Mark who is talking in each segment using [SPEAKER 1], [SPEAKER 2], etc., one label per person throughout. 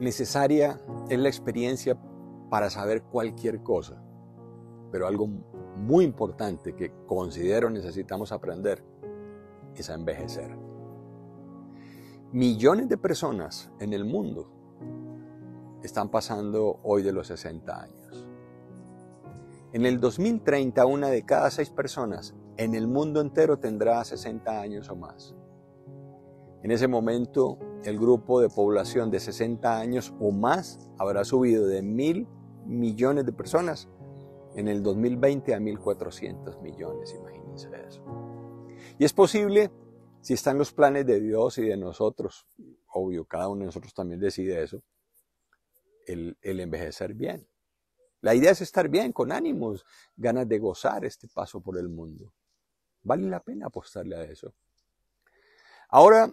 [SPEAKER 1] Necesaria es la experiencia para saber cualquier cosa, pero algo muy importante que considero necesitamos aprender es a envejecer. Millones de personas en el mundo están pasando hoy de los 60 años. En el 2030, una de cada seis personas en el mundo entero tendrá 60 años o más. En ese momento, el grupo de población de 60 años o más habrá subido de mil millones de personas en el 2020 a 1.400 millones, imagínense eso. Y es posible si están los planes de Dios y de nosotros, obvio, cada uno de nosotros también decide eso, el, el envejecer bien. La idea es estar bien, con ánimos, ganas de gozar este paso por el mundo. Vale la pena apostarle a eso. Ahora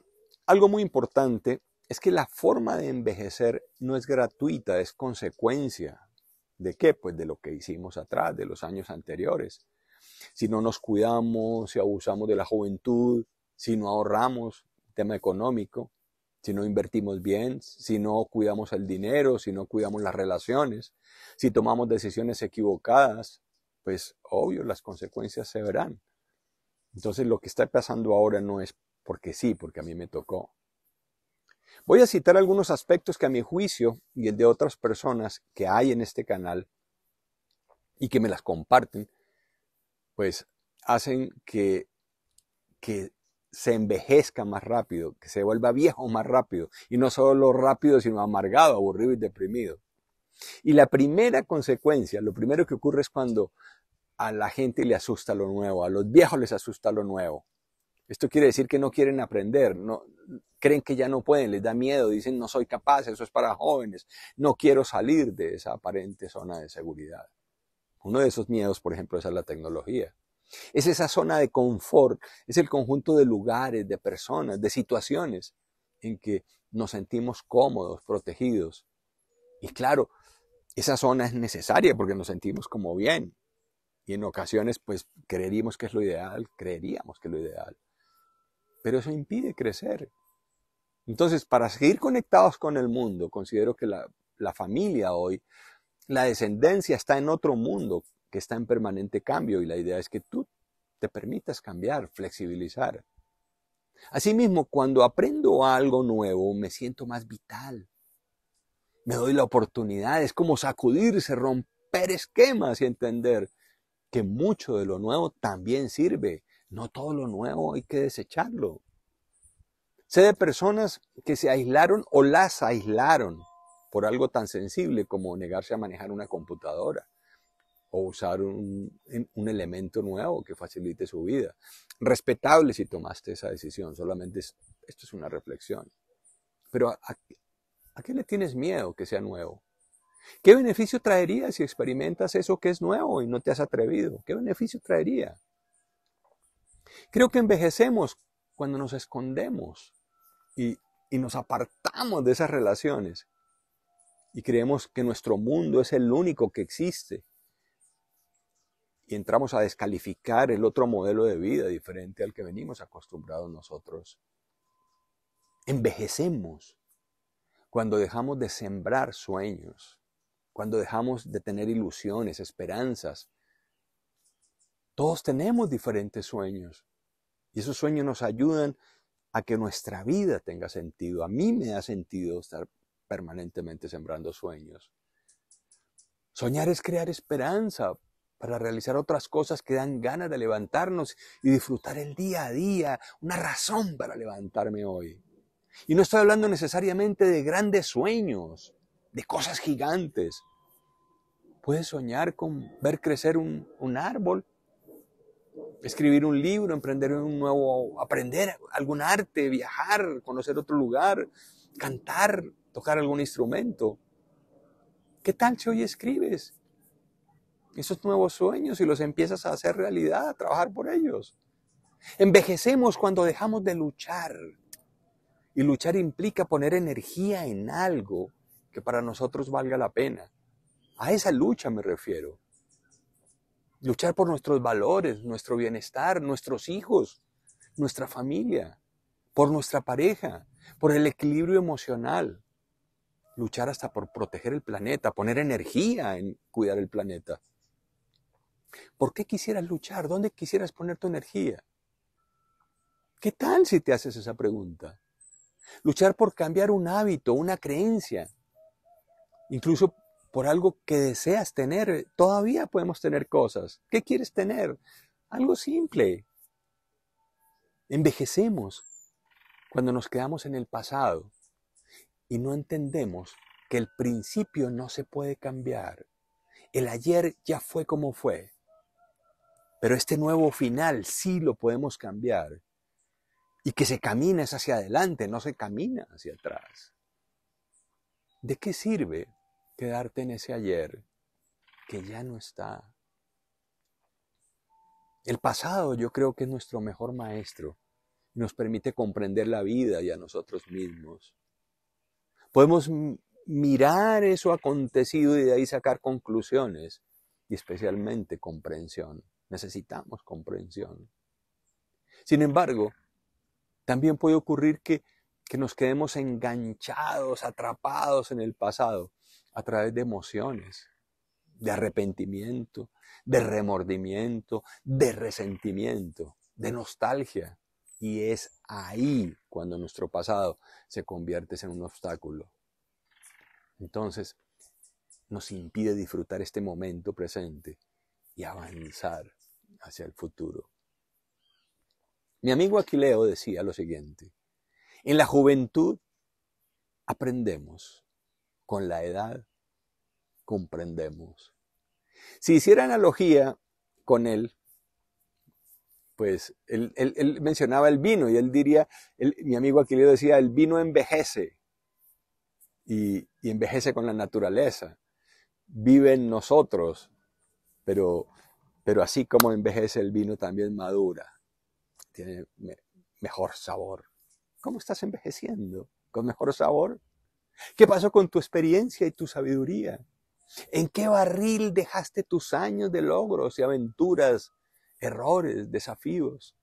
[SPEAKER 1] algo muy importante es que la forma de envejecer no es gratuita, es consecuencia. ¿De qué? Pues de lo que hicimos atrás, de los años anteriores. Si no nos cuidamos, si abusamos de la juventud, si no ahorramos, tema económico, si no invertimos bien, si no cuidamos el dinero, si no cuidamos las relaciones, si tomamos decisiones equivocadas, pues obvio, las consecuencias se verán. Entonces lo que está pasando ahora no es porque sí, porque a mí me tocó. Voy a citar algunos aspectos que a mi juicio y el de otras personas que hay en este canal y que me las comparten, pues hacen que, que se envejezca más rápido, que se vuelva viejo más rápido, y no solo rápido, sino amargado, aburrido y deprimido. Y la primera consecuencia, lo primero que ocurre es cuando a la gente le asusta lo nuevo, a los viejos les asusta lo nuevo, esto quiere decir que no quieren aprender, creen que ya no pueden, les da miedo, dicen no soy capaz, eso es para jóvenes, no quiero salir de esa aparente zona de seguridad. Uno de esos miedos, por ejemplo, es la tecnología. Es esa zona de confort, es el conjunto de lugares, de personas, de situaciones en que nos sentimos cómodos, protegidos. Y claro, esa zona es necesaria porque nos sentimos como bien. Y en ocasiones, pues creeríamos que es lo ideal, creeríamos que es lo ideal pero eso impide crecer. Entonces, para seguir conectados con el mundo, considero que la, familia hoy, la descendencia está en otro mundo que está en permanente cambio y la idea es que tú te permitas cambiar, flexibilizar. Asimismo, cuando aprendo algo nuevo, me siento más vital. Me doy la oportunidad, es como sacudirse, romper esquemas y entender que mucho de lo nuevo también sirve no todo lo nuevo hay que desecharlo. Sé de personas que se aislaron o las aislaron por algo tan sensible como negarse a manejar una computadora o usar un, em, elemento nuevo que facilite su vida. Respetable si tomaste esa decisión, solamente esto es una reflexión. Pero ¿a, ¿a qué le tienes miedo que sea nuevo? ¿Qué beneficio traería si experimentas eso que es nuevo y no te has atrevido? ¿Qué beneficio traería? Creo que envejecemos cuando nos escondemos y, y nos apartamos de esas relaciones y creemos que nuestro mundo es el único que existe y entramos a descalificar el otro modelo de vida diferente al que venimos acostumbrados nosotros. Envejecemos cuando dejamos de sembrar sueños, cuando dejamos de tener ilusiones, esperanzas, todos tenemos diferentes sueños y esos sueños nos ayudan a que nuestra vida tenga sentido. A mí me da sentido estar permanentemente sembrando sueños. Soñar es crear esperanza para realizar otras cosas que dan ganas de levantarnos y disfrutar el día a día, una razón para levantarme hoy. Y no estoy hablando necesariamente de grandes sueños, de cosas gigantes. Puedes soñar con ver crecer un, un árbol escribir un libro, emprender un nuevo, aprender algún arte, viajar, conocer otro lugar, cantar, tocar algún instrumento. ¿Qué tal si hoy escribes esos nuevos sueños y los empiezas a hacer realidad, a trabajar por ellos? Envejecemos cuando dejamos de luchar. Y luchar implica poner energía en algo que para nosotros valga la pena. A esa lucha me refiero luchar por nuestros valores, nuestro bienestar, nuestros hijos, nuestra familia, por nuestra pareja, por el equilibrio emocional, luchar hasta por proteger el planeta, poner energía en cuidar el planeta. ¿Por qué quisieras luchar? ¿Dónde quisieras poner tu energía? ¿Qué tal si te haces esa pregunta? Luchar por cambiar un hábito, una creencia, incluso por algo que deseas tener. Todavía podemos tener cosas. ¿Qué quieres tener? Algo simple. Envejecemos cuando nos quedamos en el pasado y no entendemos que el principio no se puede cambiar. El ayer ya fue como fue. Pero este nuevo final sí lo podemos cambiar. Y que se camina es hacia adelante, no se camina hacia atrás. ¿De qué sirve quedarte en ese ayer que ya no está. El pasado yo creo que es nuestro mejor maestro. Nos permite comprender la vida y a nosotros mismos. Podemos mirar eso acontecido y de ahí sacar conclusiones y especialmente comprensión. Necesitamos comprensión. Sin embargo, también puede ocurrir que, que nos quedemos enganchados, atrapados en el pasado a través de emociones, de arrepentimiento, de remordimiento, de resentimiento, de nostalgia. Y es ahí cuando nuestro pasado se convierte en un obstáculo. Entonces, nos impide disfrutar este momento presente y avanzar hacia el futuro. Mi amigo Aquileo decía lo siguiente, en la juventud aprendemos, con la edad comprendemos. Si hiciera analogía con él, pues él, mencionaba el vino y él diría, mi amigo Aquilio decía, el vino envejece y, envejece con la naturaleza, vive en nosotros, pero, pero así como envejece el vino también madura, tiene mejor sabor. ¿Cómo estás envejeciendo? ¿Con mejor sabor? ¿Qué pasó con tu experiencia y tu sabiduría? ¿En qué barril dejaste tus años de logros y aventuras, errores, desafíos?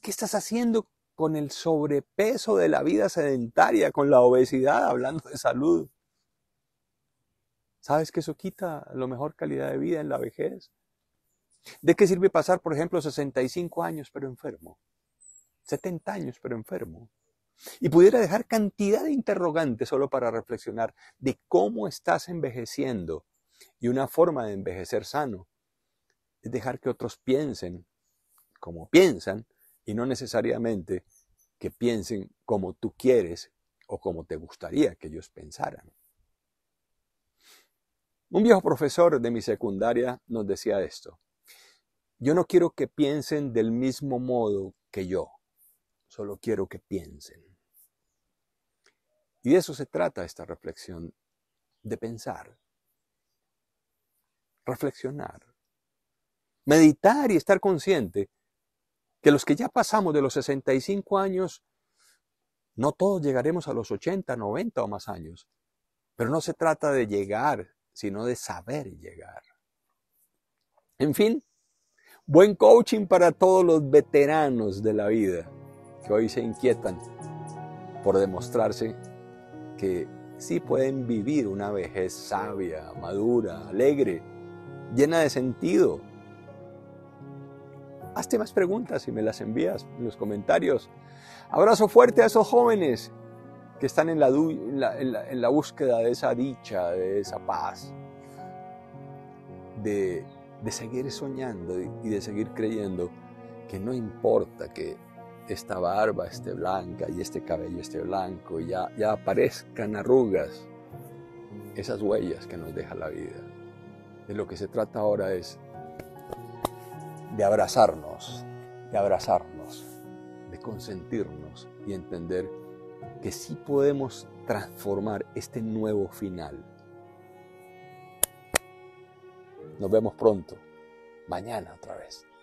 [SPEAKER 1] ¿Qué estás haciendo con el sobrepeso de la vida sedentaria, con la obesidad, hablando de salud? ¿Sabes que eso quita la mejor calidad de vida en la vejez? ¿De qué sirve pasar, por ejemplo, 65 años pero enfermo? 70 años pero enfermo. Y pudiera dejar cantidad de interrogantes solo para reflexionar de cómo estás envejeciendo. Y una forma de envejecer sano es dejar que otros piensen como piensan y no necesariamente que piensen como tú quieres o como te gustaría que ellos pensaran. Un viejo profesor de mi secundaria nos decía esto. Yo no quiero que piensen del mismo modo que yo solo quiero que piensen. Y de eso se trata esta reflexión, de pensar, reflexionar, meditar y estar consciente que los que ya pasamos de los 65 años, no todos llegaremos a los 80, 90 o más años, pero no se trata de llegar, sino de saber llegar. En fin, buen coaching para todos los veteranos de la vida que hoy se inquietan por demostrarse que sí pueden vivir una vejez sabia, madura, alegre, llena de sentido. Hazte más preguntas y me las envías en los comentarios. Abrazo fuerte a esos jóvenes que están en la, búsqueda de esa dicha, de esa paz, de seguir soñando y de seguir creyendo que no importa que esta barba esté blanca y este cabello esté blanco, y ya, ya aparezcan arrugas, esas huellas que nos deja la vida. De lo que se trata ahora es de abrazarnos, de abrazarnos, de consentirnos y entender que sí podemos transformar este nuevo final. Nos vemos pronto, mañana otra vez.